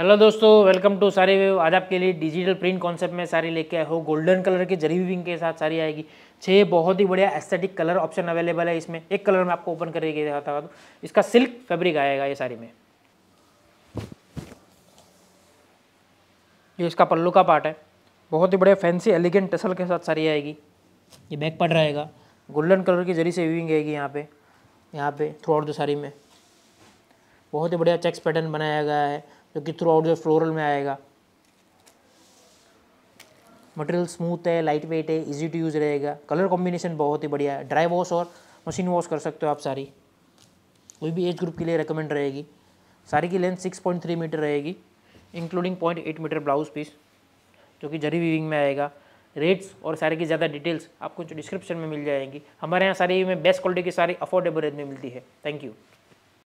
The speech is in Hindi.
हेलो दोस्तों वेलकम टू सारी वेव आज आपके लिए डिजिटल प्रिंट कॉन्सेप्ट में सारी लेके आए हो गोल्डन कलर की जरी विंग के साथ सारी आएगी छः बहुत ही बढ़िया एस्थेटिक कलर ऑप्शन अवेलेबल है इसमें एक कलर में आपको ओपन करके दिखाता हूँ इसका सिल्क फैब्रिक आएगा ये सारी में ये इसका पल्लू का पार्ट है बहुत ही बढ़िया फैंसी एलिगेंट टसल के साथ सारी आएगी ये बैक पड़ रहेगा गोल्डन कलर की जरी से विविंग आएगी यहाँ पे यहाँ पे थ्रू आउट द साड़ी में बहुत ही बढ़िया चेक्स पैटर्न बनाया गया है जो कि थ्रू आउट जो फ्लोरल में आएगा मटेरियल स्मूथ है लाइट वेट है इजी टू यूज़ रहेगा कलर कॉम्बिनेशन बहुत ही बढ़िया है ड्राई वॉश और मशीन वॉश कर सकते हो आप सारी कोई भी एज ग्रुप के लिए रिकमेंड रहेगी सारी की length six point three metre रहेगी including point eight metre blouse piece जो कि जरी वीविंग में आएगा रेट्स और सारे की ज़्यादा डिटेल्स आपको डिस्क्रिप्शन में मिल जाएंगी हमारे यहाँ सारी में बेस्ट क्वालिटी की सारी अफोर्डेबल रेट में मिलती है थैंक यू